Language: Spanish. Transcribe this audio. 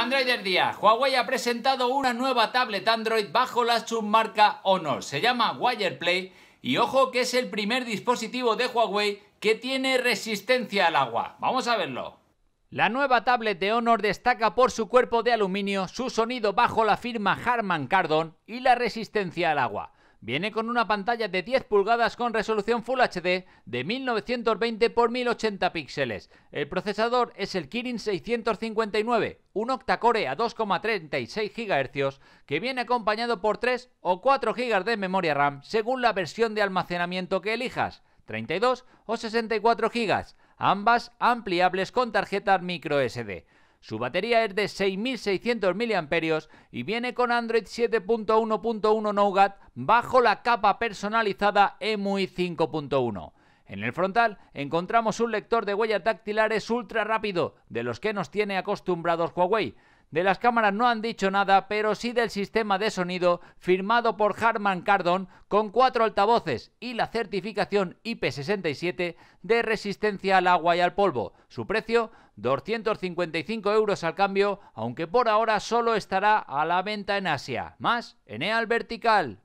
Android día. Huawei ha presentado una nueva tablet Android bajo la submarca Honor. Se llama Wireplay y ojo que es el primer dispositivo de Huawei que tiene resistencia al agua. Vamos a verlo. La nueva tablet de Honor destaca por su cuerpo de aluminio, su sonido bajo la firma Harman Kardon y la resistencia al agua. Viene con una pantalla de 10 pulgadas con resolución Full HD de 1920 x 1080 píxeles. El procesador es el Kirin 659, un octacore a 2,36 GHz que viene acompañado por 3 o 4 GB de memoria RAM según la versión de almacenamiento que elijas, 32 o 64 GB, ambas ampliables con tarjeta microSD. Su batería es de 6.600 mAh y viene con Android 7.1.1 Nougat bajo la capa personalizada EMUI 5.1. En el frontal encontramos un lector de huellas dactilares ultra rápido, de los que nos tiene acostumbrados Huawei. De las cámaras no han dicho nada, pero sí del sistema de sonido firmado por Harman Kardon con cuatro altavoces y la certificación IP67 de resistencia al agua y al polvo. Su precio, 255 euros al cambio, aunque por ahora solo estará a la venta en Asia. Más en EAL Vertical.